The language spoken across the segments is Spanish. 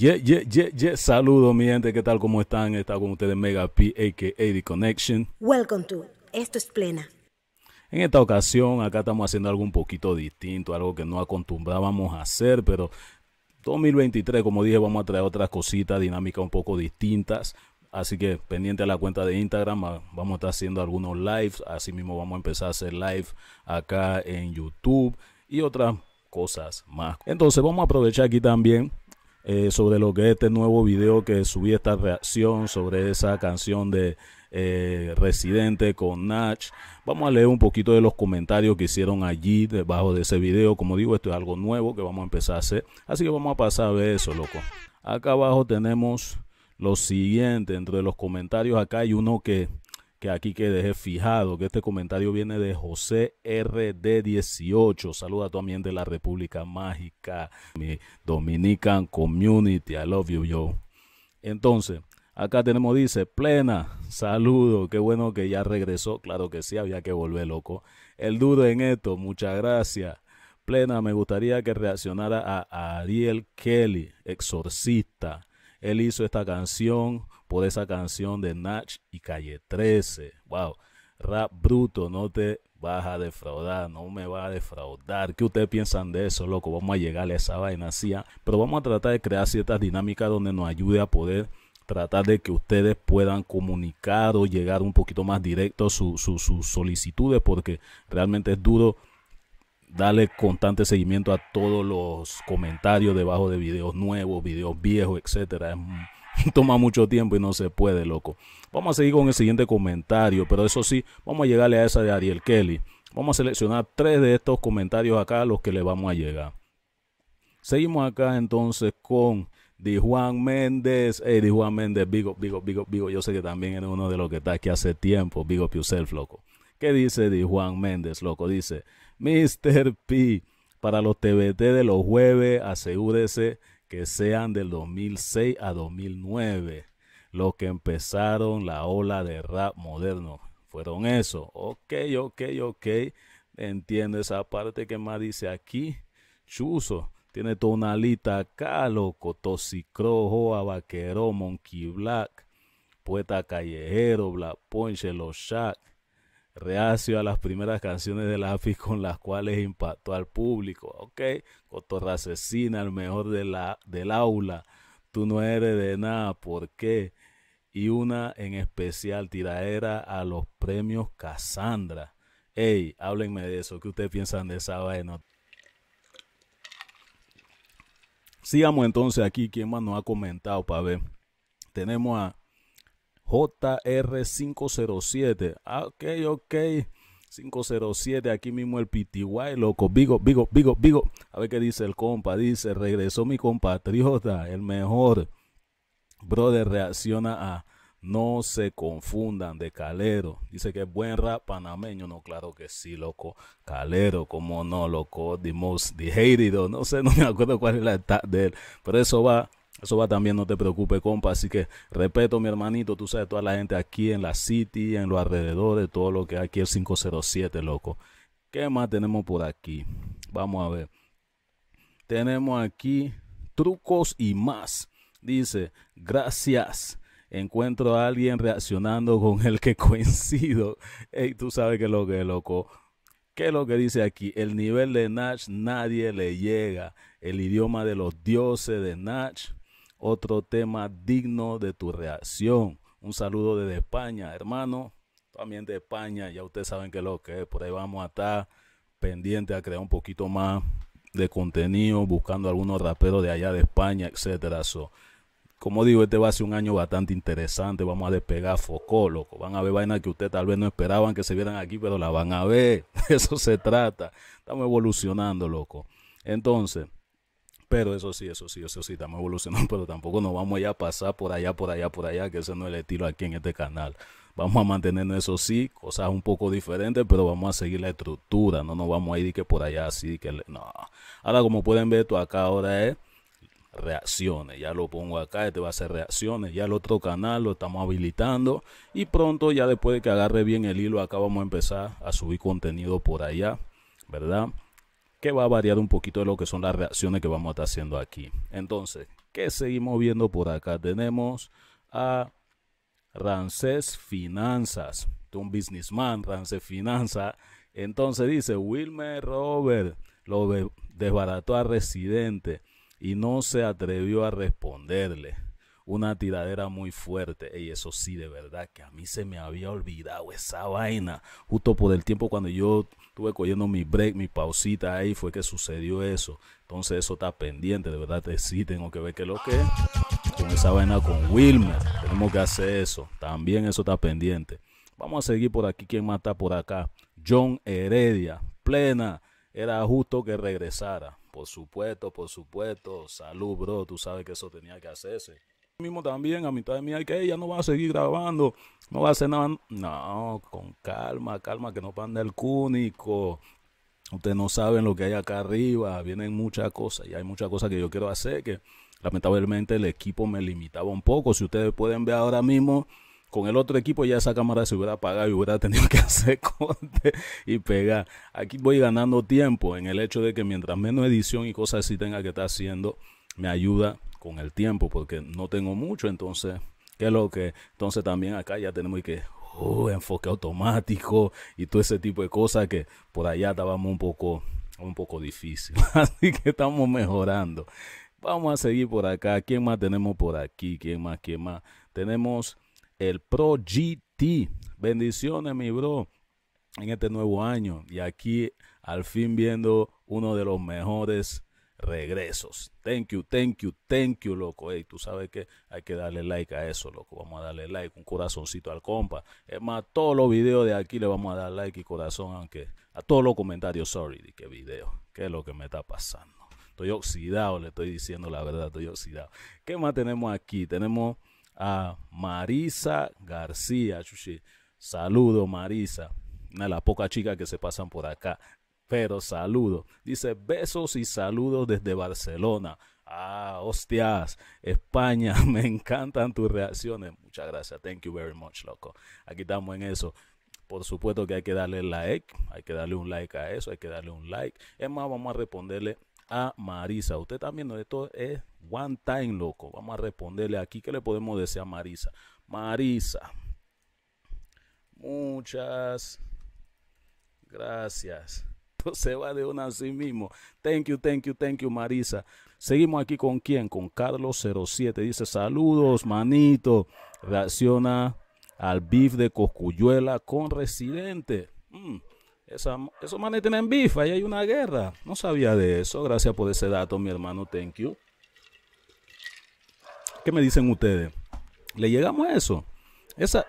Yeah, Saludos, mi gente. ¿Qué tal? ¿Cómo están? Está con ustedes Mega P, a.k.a. Connection. Welcome to Esto es Plena. En esta ocasión, acá estamos haciendo algo un poquito distinto, algo que no acostumbrábamos a hacer, pero 2023, como dije, vamos a traer otras cositas, dinámicas un poco distintas. Así que pendiente a la cuenta de Instagram, vamos a estar haciendo algunos lives. Asimismo, vamos a empezar a hacer live acá en YouTube y otras cosas más. Entonces, vamos a aprovechar aquí también eh, sobre lo que es este nuevo video que subí esta reacción sobre esa canción de eh, Residente con Natch Vamos a leer un poquito de los comentarios que hicieron allí debajo de ese video. Como digo, esto es algo nuevo que vamos a empezar a hacer. Así que vamos a pasar a ver eso, loco. Acá abajo tenemos lo siguiente. Entre los comentarios acá hay uno que que aquí que dejé fijado que este comentario viene de José RD18. Saluda a tu de la República Mágica, mi Dominican Community. I love you, yo. Entonces, acá tenemos, dice, plena, saludo, qué bueno que ya regresó. Claro que sí, había que volver loco. El duro en esto, muchas gracias. Plena, me gustaría que reaccionara a Ariel Kelly, exorcista. Él hizo esta canción por esa canción de natch y Calle 13. Wow, rap bruto, no te vas a defraudar, no me vas a defraudar. ¿Qué ustedes piensan de eso, loco? Vamos a llegar a esa vaina, sí, ah? pero vamos a tratar de crear ciertas dinámicas donde nos ayude a poder tratar de que ustedes puedan comunicar o llegar un poquito más directo sus su, solicitudes, porque realmente es duro darle constante seguimiento a todos los comentarios debajo de videos nuevos, videos viejos, etcétera. Es toma mucho tiempo y no se puede, loco. Vamos a seguir con el siguiente comentario, pero eso sí, vamos a llegarle a esa de Ariel Kelly. Vamos a seleccionar tres de estos comentarios acá los que le vamos a llegar. Seguimos acá entonces con Di Juan Méndez. Ey, Di Juan Méndez, Vigo, up, Yo sé que también eres uno de los que está aquí hace tiempo. Vigo Piusel, yourself, loco. ¿Qué dice Di Juan Méndez, loco? Dice, Mr. P, para los TBT de los jueves, asegúrese que sean del 2006 a 2009, los que empezaron la ola de rap moderno. Fueron eso. Ok, ok, ok. Entiendo esa parte que más dice aquí. chuso Tiene tonalita una lista acá, loco. Vaquero, Monkey Black, Poeta Callejero, Black Ponche, Los Shack, reacio a las primeras canciones de la AFI con las cuales impactó al público. Ok, Cotorra asesina, el mejor de la, del aula, tú no eres de nada, ¿por qué? Y una en especial, tiradera a los premios Cassandra. Ey, háblenme de eso, ¿qué ustedes piensan de esa vaina? Sigamos entonces aquí, ¿quién más nos ha comentado para ver? Tenemos a JR507. Ah, ok, ok. 507, aquí mismo el P.T.Y., loco. Vigo, Vigo, Vigo, Vigo. A ver qué dice el compa. Dice, regresó mi compatriota, el mejor. Brother reacciona a No se confundan de Calero. Dice que es buen rap panameño. No, claro que sí, loco. Calero, como no, loco. The most the no sé, no me acuerdo cuál es la etapa de él. Pero eso va eso va también, no te preocupes, compa. Así que respeto, mi hermanito. Tú sabes, toda la gente aquí en la City, en los alrededores, todo lo que hay aquí, el 507, loco. ¿Qué más tenemos por aquí? Vamos a ver. Tenemos aquí trucos y más. Dice, gracias. Encuentro a alguien reaccionando con el que coincido. Ey, tú sabes que lo que es, loco. ¿Qué es lo que dice aquí? El nivel de Natch nadie le llega. El idioma de los dioses de Natch otro tema digno de tu reacción. Un saludo desde España, hermano. También de España, ya ustedes saben que lo que es. Por ahí vamos a estar pendientes a crear un poquito más de contenido, buscando algunos raperos de allá de España, etcétera. como digo, este va a ser un año bastante interesante. Vamos a despegar foco, loco. Van a ver vainas que ustedes tal vez no esperaban que se vieran aquí, pero la van a ver. Eso se trata. Estamos evolucionando, loco. Entonces, pero eso sí, eso sí, eso sí, estamos evolucionando, pero tampoco nos vamos a pasar por allá, por allá, por allá, que ese no es el estilo aquí en este canal. Vamos a mantenernos, eso sí, cosas un poco diferentes, pero vamos a seguir la estructura, no nos vamos a ir que por allá así, que no. Ahora, como pueden ver, tú acá ahora es reacciones. Ya lo pongo acá, este va a ser reacciones. Ya el otro canal lo estamos habilitando. Y pronto, ya después de que agarre bien el hilo, acá vamos a empezar a subir contenido por allá, ¿verdad? que va a variar un poquito de lo que son las reacciones que vamos a estar haciendo aquí. Entonces, ¿qué seguimos viendo por acá? Tenemos a Rances Finanzas, un businessman, Rance Finanza. Entonces dice, Wilmer Robert lo desbarató a residente y no se atrevió a responderle una tiradera muy fuerte. Y eso sí, de verdad, que a mí se me había olvidado esa vaina. Justo por el tiempo cuando yo estuve cogiendo mi break, mi pausita ahí, fue que sucedió eso. Entonces eso está pendiente, de verdad, sí tengo que ver qué es lo que es. Con esa vaina con Wilmer, tenemos que hacer eso. También eso está pendiente. Vamos a seguir por aquí, ¿quién más está por acá? John Heredia, plena. Era justo que regresara. Por supuesto, por supuesto. Salud, bro. Tú sabes que eso tenía que hacerse mismo también a mitad de mí, que ella no va a seguir grabando, no va a hacer nada. No, con calma, calma, que no panda el cúnico. Ustedes no saben lo que hay acá arriba, vienen muchas cosas y hay muchas cosas que yo quiero hacer que lamentablemente el equipo me limitaba un poco. Si ustedes pueden ver ahora mismo, con el otro equipo ya esa cámara se hubiera apagado y hubiera tenido que hacer corte y pegar. Aquí voy ganando tiempo en el hecho de que mientras menos edición y cosas así tenga que estar haciendo, me ayuda con el tiempo porque no tengo mucho, entonces, que es lo que? Entonces también acá ya tenemos que oh, enfoque automático y todo ese tipo de cosas que por allá estábamos un poco, un poco difícil. Así que estamos mejorando. Vamos a seguir por acá. ¿Quién más tenemos por aquí? ¿Quién más? ¿Quién más? Tenemos el Pro GT. Bendiciones, mi bro, en este nuevo año. Y aquí, al fin, viendo uno de los mejores regresos. Thank you, thank you, thank you, loco. Ey, tú sabes que hay que darle like a eso, loco. Vamos a darle like, un corazoncito al compa. Es más, todos los videos de aquí le vamos a dar like y corazón, aunque a todos los comentarios, sorry, de qué video. ¿Qué es lo que me está pasando? Estoy oxidado, le estoy diciendo la verdad, estoy oxidado. ¿Qué más tenemos aquí? Tenemos a Marisa García, chuchi. Saludo, Marisa. Una de las pocas chicas que se pasan por acá pero saludo. Dice besos y saludos desde Barcelona. Ah, hostias, España, me encantan tus reacciones. Muchas gracias, thank you very much, loco. Aquí estamos en eso. Por supuesto que hay que darle like, hay que darle un like a eso, hay que darle un like. Es más, vamos a responderle a Marisa. Usted también, esto es one time, loco. Vamos a responderle aquí. ¿Qué le podemos decir a Marisa? Marisa, muchas gracias. se va de una a sí mismo. Thank you, thank you, thank you, Marisa. Seguimos aquí con quién? Con Carlos07. Dice, saludos, manito. Reacciona al beef de Coscuyuela con Residente. Mm, esos manes tienen beef, ahí hay una guerra. No sabía de eso. Gracias por ese dato, mi hermano. Thank you. ¿Qué me dicen ustedes? ¿Le llegamos a eso? Esa,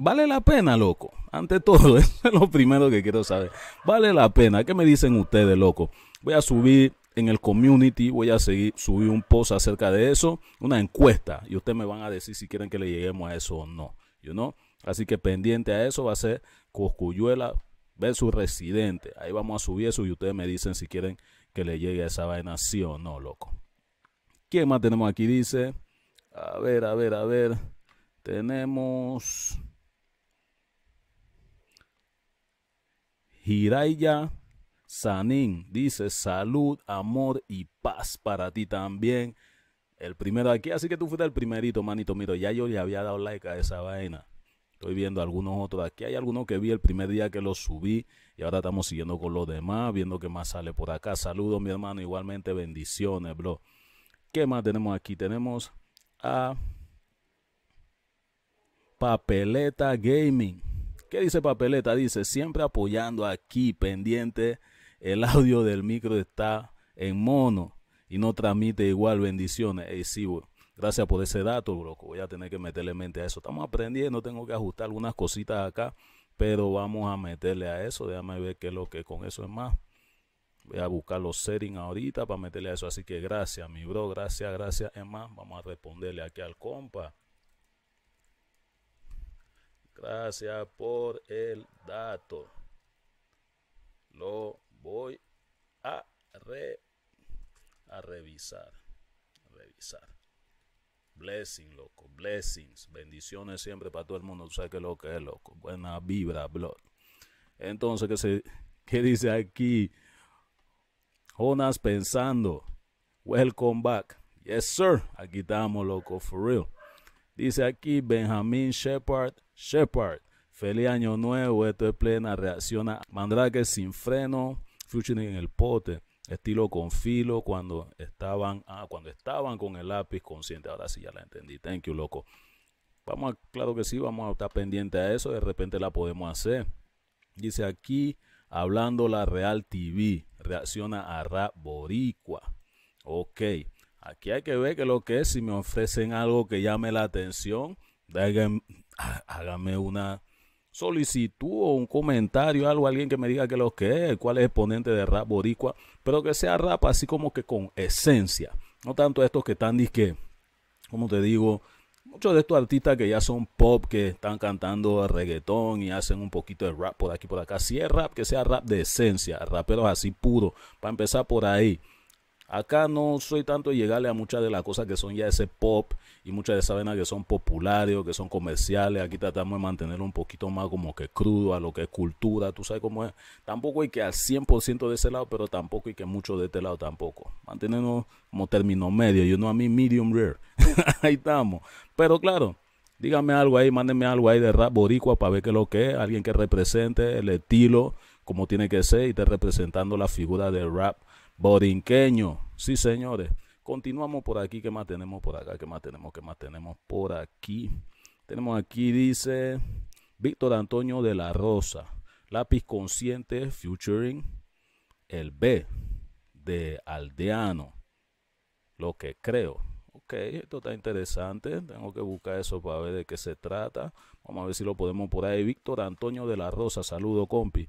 ¿Vale la pena, loco? Ante todo, es lo primero que quiero saber. ¿Vale la pena? ¿Qué me dicen ustedes, loco? Voy a subir en el community, voy a seguir, subir un post acerca de eso, una encuesta, y ustedes me van a decir si quieren que le lleguemos a eso o no. Así que pendiente a eso va a ser Cuscuyuela versus Residente. Ahí vamos a subir eso y ustedes me dicen si quieren que le llegue a esa vaina sí o no, loco. ¿Quién más tenemos aquí? Dice, a ver, a ver, a ver. Tenemos... Hiraya Sanin dice salud, amor y paz para ti también. El primero aquí, así que tú fuiste el primerito, manito. Mira, ya yo le había dado like a esa vaina. Estoy viendo algunos otros. Aquí hay algunos que vi el primer día que los subí y ahora estamos siguiendo con los demás, viendo qué más sale por acá. Saludos, mi hermano. Igualmente, bendiciones, bro. ¿Qué más tenemos aquí? Tenemos a Papeleta Gaming. ¿Qué dice Papeleta? Dice, siempre apoyando aquí, pendiente. El audio del micro está en mono y no transmite igual bendiciones. Gracias por ese dato, bro. Voy a tener que meterle mente a eso. Estamos aprendiendo, tengo que ajustar algunas cositas acá, pero vamos a meterle a eso. Déjame ver qué es lo que con eso es más. Voy a buscar los settings ahorita para meterle a eso. Así que gracias, mi bro. Gracias, gracias. Es más, vamos a responderle aquí al compa. Gracias por el dato. Lo voy a, revisar. revisar. Blessing, loco. Blessings. Bendiciones siempre para todo el mundo. Tú sabes que lo es, loco. Buena vibra, blood. Entonces, ¿qué, se, qué dice aquí? Jonas pensando. Welcome back. Yes, sir. Aquí estamos, loco, for real. Dice aquí Benjamin Shepard Shepard. Feliz año nuevo, esto es plena, reacciona. Mandrake sin freno, featuring en el pote. Estilo con filo cuando estaban, ah, cuando estaban con el lápiz consciente. Ahora sí ya la entendí. Thank you, loco. Vamos claro que sí, vamos a estar pendiente a eso. De repente la podemos hacer. Dice aquí, hablando la Real TV, reacciona a rap boricua. Ok, aquí hay que ver que lo que es, si me ofrecen algo que llame la atención, hágame una solicitud o un comentario, algo, alguien que me diga que lo que es, cuál es ponente de rap boricua, pero que sea rap así como que con esencia, no tanto estos que están disque, como te digo, muchos de estos artistas que ya son pop, que están cantando reggaetón y hacen un poquito de rap por aquí por acá, si es rap, que sea rap de esencia, raperos así puro, para empezar por ahí. Acá no soy tanto de llegarle a muchas de las cosas que son ya ese pop y muchas de esas venas que son populares o que son comerciales. Aquí tratamos de mantenerlo un poquito más como que crudo a lo que es cultura, tú sabes cómo es. Tampoco hay que al 100% de ese lado, pero tampoco hay que mucho de este lado tampoco. Mantenernos como término medio, yo no a mí medium rare. ahí estamos. Pero claro, díganme algo ahí, mándenme algo ahí de rap boricua para ver qué es lo que es, alguien que represente el estilo como tiene que ser y esté representando la figura del rap Borinqueño. Sí, señores. Continuamos por aquí. ¿Qué más tenemos por acá? ¿Qué más tenemos? ¿Qué más tenemos por aquí? Tenemos aquí, dice Víctor Antonio de la Rosa. Lápiz consciente, featuring el B de Aldeano. Lo que creo. Ok, esto está interesante. Tengo que buscar eso para ver de qué se trata. Vamos a ver si lo podemos por ahí. Víctor Antonio de la Rosa, saludo, compi.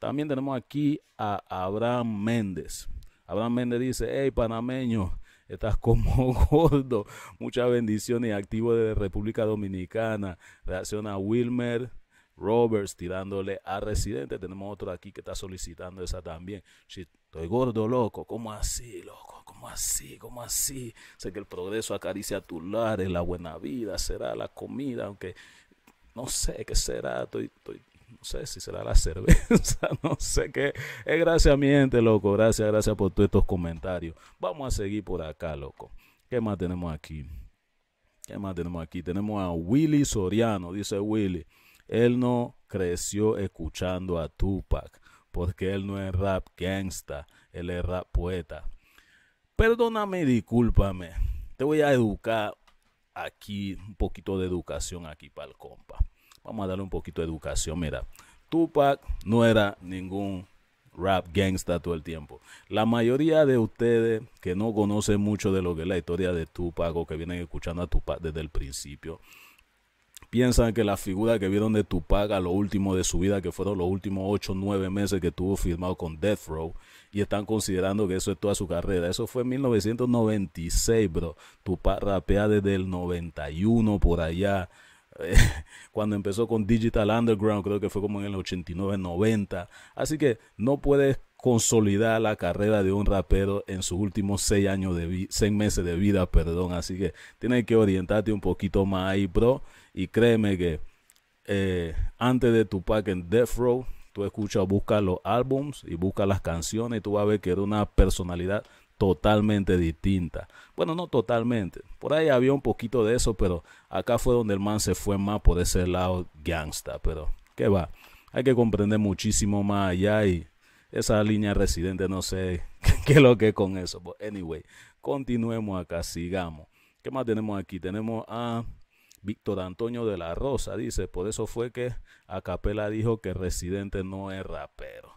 También tenemos aquí a Abraham Méndez. Abraham Méndez dice, hey panameño, estás como gordo. Muchas bendiciones y activo de República Dominicana. Reacciona Wilmer Roberts tirándole a Residente. Tenemos otro aquí que está solicitando esa también. estoy gordo, loco. ¿Cómo así, loco? ¿Cómo así? ¿Cómo así? Sé que el progreso acaricia lar, es la buena vida será la comida, aunque no sé qué será. estoy, no sé si será la cerveza, no sé qué. Es eh, gracias, mi gente, loco. Gracias, gracias por todos estos comentarios. Vamos a seguir por acá, loco. ¿Qué más tenemos aquí? ¿Qué más tenemos aquí? Tenemos a Willy Soriano, dice Willy. Él no creció escuchando a Tupac, porque él no es rap gangsta, él es rap poeta. Perdóname discúlpame. Te voy a educar aquí, un poquito de educación aquí para el compa. Vamos a darle un poquito de educación. Mira, Tupac no era ningún rap gangsta todo el tiempo. La mayoría de ustedes que no conocen mucho de lo que es la historia de Tupac o que vienen escuchando a Tupac desde el principio, piensan que la figura que vieron de Tupac a lo último de su vida, que fueron los últimos 8 o 9 meses que tuvo firmado con Death Row, y están considerando que eso es toda su carrera. Eso fue en 1996, bro. Tupac rapea desde el 91 por allá. cuando empezó con Digital Underground, creo que fue como en el 89, 90. Así que no puedes consolidar la carrera de un rapero en sus últimos seis años de seis meses de vida, perdón. Así que tienes que orientarte un poquito más ahí, bro. Y créeme que eh, antes de tu pack en Death Row, tú escuchas, busca los álbums y busca las canciones y tú vas a ver que era una personalidad totalmente distinta. Bueno, no totalmente. Por ahí había un poquito de eso, pero acá fue donde el man se fue más por ese lado gangsta. Pero, ¿qué va? Hay que comprender muchísimo más allá y esa línea residente, no sé qué es lo que es con eso. anyway, continuemos acá, sigamos. ¿Qué más tenemos aquí? Tenemos a Víctor Antonio de la Rosa, dice, por eso fue que Acapela dijo que Residente no es rapero.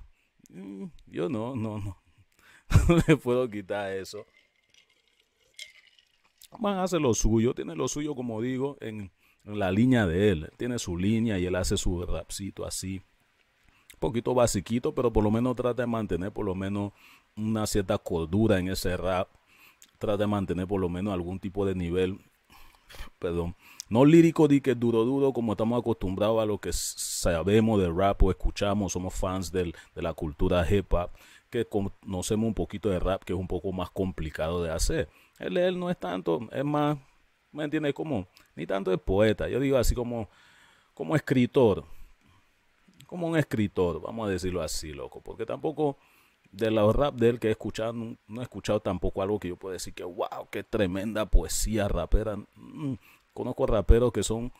Mm, yo no, no, no. le puedo quitar eso. Van hace lo suyo, tiene lo suyo, como digo, en, la línea de él. Tiene su línea y él hace su rapcito así. Un poquito basiquito, pero por lo menos trata de mantener por lo menos una cierta cordura en ese rap. Trata de mantener por lo menos algún tipo de nivel. Perdón. No lírico de que duro duro como estamos acostumbrados a lo que sabemos de rap o escuchamos. Somos fans de la cultura hip hop que conocemos un poquito de rap, que es un poco más complicado de hacer. Él, él no es tanto, es más, ¿me entiendes? Como, ni tanto es poeta, yo digo así como, como escritor, como un escritor, vamos a decirlo así, loco, porque tampoco de los rap de él que he escuchado, no, he escuchado tampoco algo que yo pueda decir que, wow, qué tremenda poesía rapera. Mm, conozco raperos que son,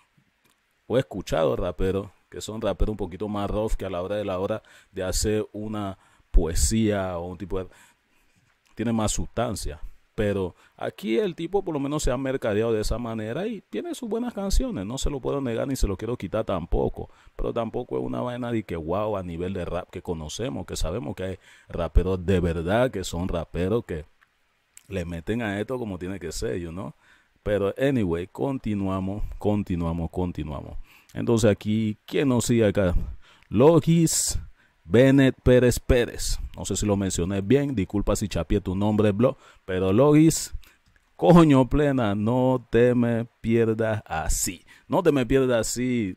o he escuchado raperos que son raperos un poquito más rough que a la hora de la hora de hacer una poesía o un tipo de... tiene más sustancia. Pero aquí el tipo por lo menos se ha mercadeado de esa manera y tiene sus buenas canciones. No se lo puedo negar ni se lo quiero quitar tampoco. Pero tampoco es una vaina de que wow a nivel de rap que conocemos, que sabemos que hay raperos de verdad, que son raperos que le meten a esto como tiene que ser, you ¿no? Pero anyway, continuamos, continuamos, continuamos. Entonces aquí, ¿quién nos sigue acá? Logis Bennett Pérez Pérez. No sé si lo mencioné bien, disculpa si chapié tu nombre, blog, pero Logis, coño plena, no te me pierdas así. No te me pierdas así.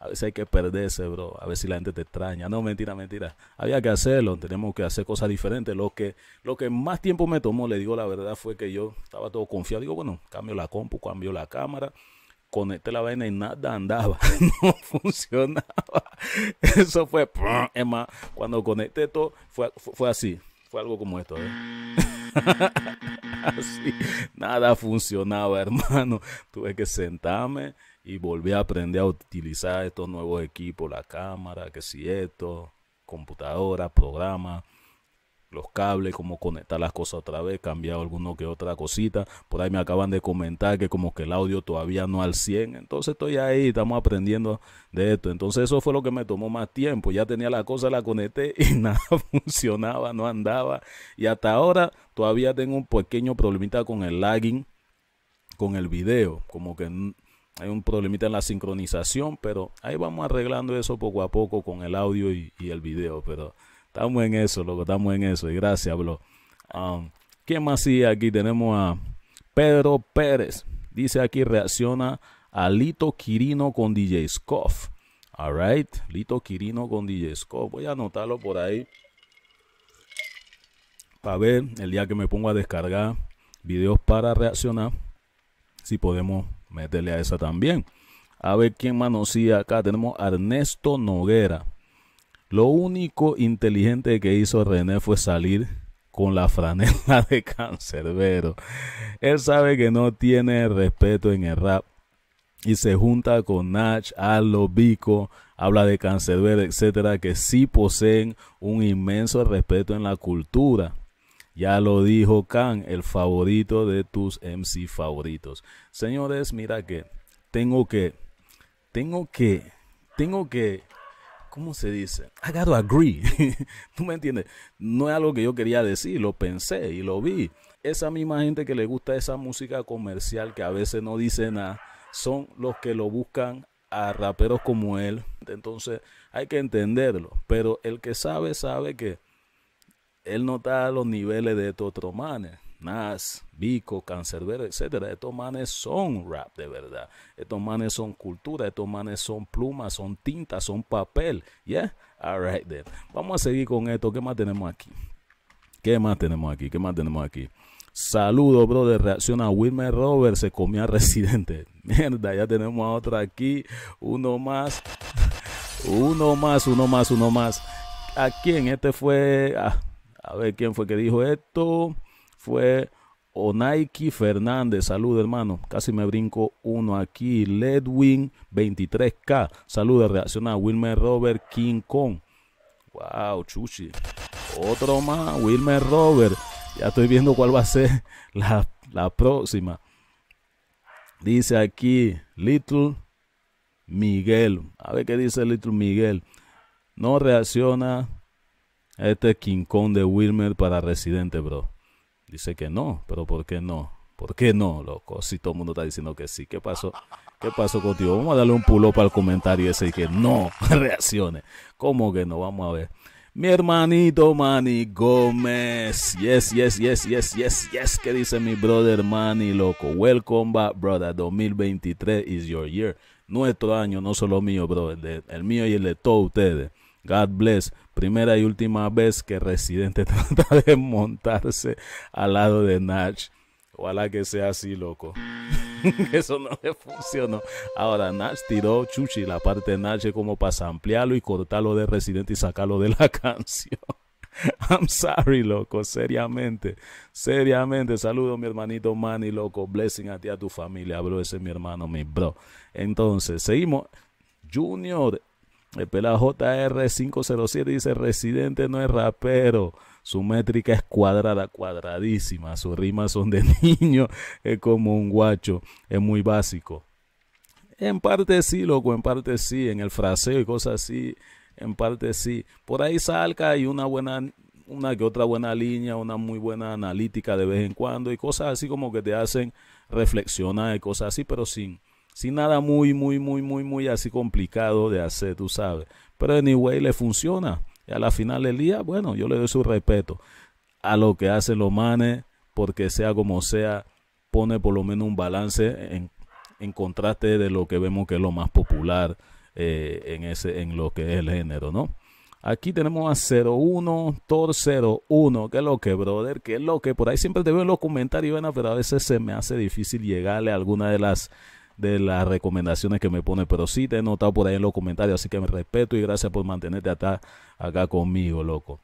A veces hay que perderse, bro. A ver si la gente te extraña. No, mentira, mentira. Había que hacerlo. Tenemos que hacer cosas diferentes. Lo que, lo que más tiempo me tomó, le digo la verdad, fue que yo estaba todo confiado. Digo, bueno, cambio la compu, cambio la cámara conecté este la vaina y nada andaba, no funcionaba. Eso fue, es cuando conecté todo, fue, fue así, fue algo como esto. ¿eh? así, nada funcionaba, hermano. Tuve que sentarme y volví a aprender a utilizar estos nuevos equipos, la cámara, que si esto, computadora, programa los cables, cómo conectar las cosas otra vez, cambiado alguno que otra cosita. Por ahí me acaban de comentar que como que el audio todavía no al 100. Entonces estoy ahí, estamos aprendiendo de esto. Entonces eso fue lo que me tomó más tiempo. Ya tenía la cosa, la conecté y nada funcionaba, no andaba. Y hasta ahora todavía tengo un pequeño problemita con el lagging, con el video. Como que hay un problemita en la sincronización, pero ahí vamos arreglando eso poco a poco con el audio y, y el video. Pero Estamos en eso, loco, estamos en eso. Y gracias, bro. Um, ¿Quién más sigue aquí? Tenemos a Pedro Pérez. Dice aquí, reacciona a Lito Quirino con DJ Scoff. Alright, Lito Quirino con DJ Scoff. Voy a anotarlo por ahí. Para ver el día que me pongo a descargar videos para reaccionar. Si podemos meterle a esa también. A ver quién más nos sigue acá. Tenemos a Ernesto Noguera. Lo único inteligente que hizo René fue salir con la franela de cancerbero. Él sabe que no tiene respeto en el rap y se junta con Nach, Arlo, Bico, habla de cancerbero, etcétera, que sí poseen un inmenso respeto en la cultura. Ya lo dijo Khan, el favorito de tus MC favoritos. Señores, mira que tengo que, tengo que, tengo que ¿cómo se dice? I gotta agree. ¿Tú me entiendes? No es algo que yo quería decir, lo pensé y lo vi. Esa misma gente que le gusta esa música comercial que a veces no dice nada, son los que lo buscan a raperos como él. Entonces hay que entenderlo. Pero el que sabe, sabe que él no está a los niveles de estos otros Nas, Vico, Cancerbero, etcétera. Estos manes son rap de verdad. Estos manes son cultura, estos manes son plumas, son tinta, son papel. Yeah? right, then. Vamos a seguir con esto. ¿Qué más tenemos aquí? ¿Qué más tenemos aquí? ¿Qué más tenemos aquí? Saludos, brother. Reacción a Wilmer Robert. Se comía Residente. Mierda, ya tenemos a otra aquí. Uno más. Uno más, uno más, uno más. ¿A quién? Este fue. Ah, a ver quién fue que dijo esto fue Onaiki Fernández, salud hermano. Casi me brinco uno aquí. Ledwin 23K, saludos reacciona Wilmer Robert King Kong. Wow, chuchi. Otro más, Wilmer Robert. Ya estoy viendo cuál va a ser la, próxima. Dice aquí Little Miguel. A ver qué dice Little Miguel. No reacciona este King Kong de Wilmer para residente, bro. Dice que no, pero ¿por qué no? ¿Por qué no, loco? Si todo el mundo está diciendo que sí, ¿qué pasó? ¿Qué pasó contigo? Vamos a darle un pulo para el comentario ese y que no reaccione. ¿Cómo que no? Vamos a ver. Mi hermanito Manny Gómez. Yes, yes, yes, yes, yes, yes. ¿Qué dice mi brother Manny, loco? Welcome back, brother. 2023 is your year. Nuestro año, no solo mío, brother. El mío y el de todos ustedes. God bless. Primera y última vez que Residente trata de montarse al lado de Nach. Ojalá que sea así, loco. Eso no le funcionó. Ahora, Nach tiró Chuchi la parte de Nach como para ampliarlo y cortarlo de Residente y sacarlo de la canción. I'm sorry, loco, seriamente, seriamente. Saludo mi hermanito Manny, loco. Blessing a ti, a tu familia, bro. Ese es mi hermano, mi bro. Entonces, seguimos. Junior el pelado JR507 dice, residente no es rapero. Su métrica es cuadrada, cuadradísima. Sus rimas son de niño. Es como un guacho. Es muy básico. En parte sí, loco, en parte sí. En el fraseo y cosas así. En parte sí. Por ahí salga y una buena una que otra buena línea, una muy buena analítica de vez en cuando y cosas así como que te hacen reflexionar y cosas así, pero sin, sin nada muy, muy, muy, muy, muy así complicado de hacer, tú sabes. Pero anyway, le funciona. Y a la final del día, bueno, yo le doy su respeto a lo que hace los manes, porque sea como sea, pone por lo menos un balance en, contraste de lo que vemos que es lo más popular eh, en, ese, en lo que es el género, ¿no? Aquí tenemos a 01 Tor 01. ¿Qué es lo que, brother? ¿Qué es lo que? Por ahí siempre te veo en los comentarios, pero a veces se me hace difícil llegarle a alguna de las de las recomendaciones que me pone, pero si te he notado por ahí en los comentarios, así que me respeto y gracias por mantenerte acá, acá conmigo, loco.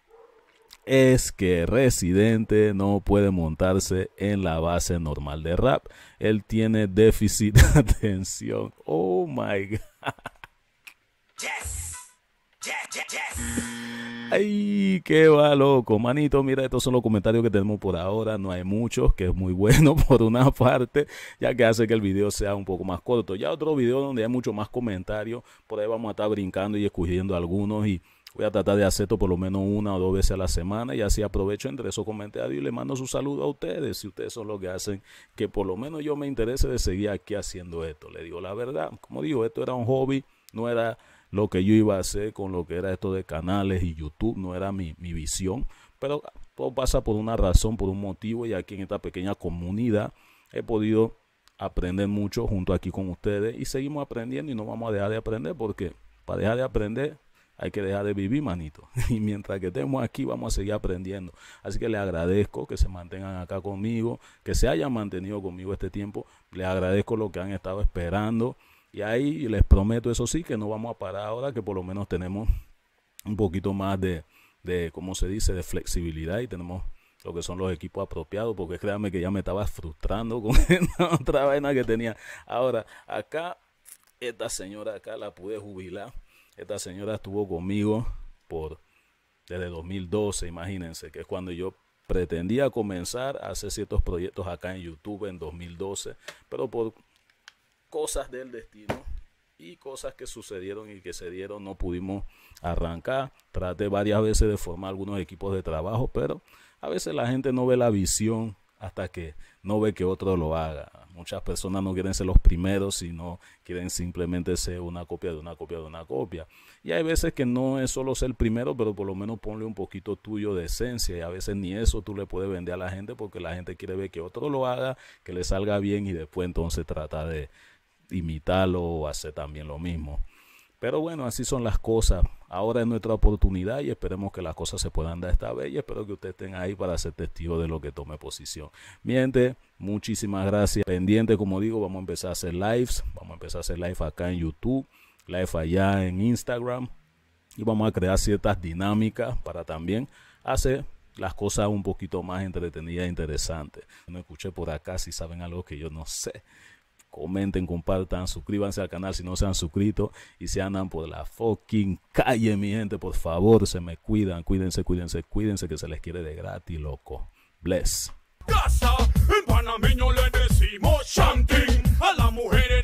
Es que Residente no puede montarse en la base normal de rap. Él tiene déficit de atención. Oh my god. Ay, qué va loco, manito. Mira, estos son los comentarios que tenemos por ahora. No hay muchos, que es muy bueno por una parte, ya que hace que el video sea un poco más corto. Ya otro video donde hay mucho más comentarios, por ahí vamos a estar brincando y escogiendo algunos y Voy a tratar de hacer esto por lo menos una o dos veces a la semana y así aprovecho entre esos comentarios y le mando su saludo a ustedes. Si ustedes son los que hacen que por lo menos yo me interese de seguir aquí haciendo esto. Le digo la verdad. Como digo, esto era un hobby, no era lo que yo iba a hacer con lo que era esto de canales y YouTube, no era mi, visión, pero todo pasa por una razón, por un motivo y aquí en esta pequeña comunidad he podido aprender mucho junto aquí con ustedes y seguimos aprendiendo y no vamos a dejar de aprender porque para dejar de aprender hay que dejar de vivir, manito. Y mientras que estemos aquí, vamos a seguir aprendiendo. Así que les agradezco que se mantengan acá conmigo, que se hayan mantenido conmigo este tiempo. Les agradezco lo que han estado esperando. Y ahí les prometo, eso sí, que no vamos a parar ahora, que por lo menos tenemos un poquito más de, de ¿cómo se dice?, de flexibilidad y tenemos lo que son los equipos apropiados, porque créanme que ya me estaba frustrando con otra vaina que tenía. Ahora, acá, esta señora acá la pude jubilar. Esta señora estuvo conmigo por desde 2012, imagínense, que es cuando yo pretendía comenzar a hacer ciertos proyectos acá en YouTube en 2012, pero por cosas del destino y cosas que sucedieron y que se dieron, no pudimos arrancar. Traté varias veces de formar algunos equipos de trabajo, pero a veces la gente no ve la visión hasta que no ve que otro lo haga. Muchas personas no quieren ser los primeros, sino quieren simplemente ser una copia de una copia de una copia. Y hay veces que no es solo ser primero, pero por lo menos ponle un poquito tuyo de esencia. Y a veces ni eso tú le puedes vender a la gente porque la gente quiere ver que otro lo haga, que le salga bien y después entonces trata de, imitarlo o hacer también lo mismo. Pero bueno, así son las cosas. Ahora es nuestra oportunidad y esperemos que las cosas se puedan dar esta vez y espero que ustedes estén ahí para ser testigos de lo que tome posición. Miente, muchísimas gracias. Pendiente, como digo, vamos a empezar a hacer lives. Vamos a empezar a hacer live acá en YouTube, live allá en Instagram y vamos a crear ciertas dinámicas para también hacer las cosas un poquito más entretenidas e interesantes. No escuché por acá si saben algo que yo no sé comenten, compartan, suscríbanse al canal si no se han suscrito y se andan por la fucking calle, mi gente, por favor, se me cuidan, cuídense, cuídense, cuídense que se les quiere de gratis, loco. Bless. Casa, en le decimos a las mujeres